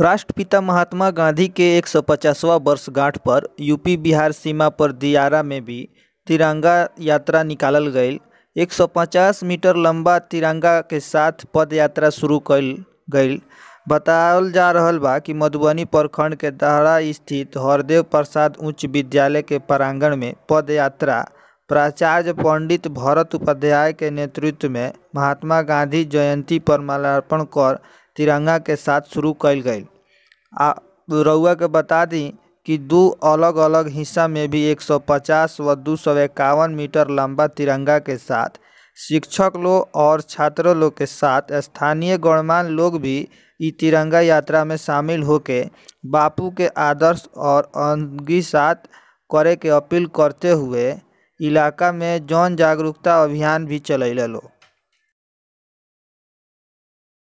राष्ट्रपिता महात्मा गांधी के 150वां वर्षगांठ पर यूपी बिहार सीमा पर दियारा में भी तिरंगा यात्रा निकालल सौ 150 मीटर लंबा तिरंगा के साथ पद यात्रा शुरू कल गई बतावल जा रहा बा कि मधुबनी प्रखंड के दहरा स्थित हरदेव प्रसाद उच्च विद्यालय के प्रांगण में पद यात्रा प्राचार्य पंडित भरत उपाध्याय के नेतृत्व में महात्मा गांधी जयंती पर माल्यार्पण कर तिरंगा के साथ शुरू कल गई आ रउआ के बता दी कि दो अलग अलग हिस्सा में भी 150 व दो मीटर लंबा तिरंगा के साथ शिक्षक लोग और छात्रों लोग के साथ स्थानीय गणमान्य लोग भी इस तिरंगा यात्रा में शामिल होके बापू के आदर्श और साथ करे के अपील करते हुए इलाका में जन जागरूकता अभियान भी चलो लोग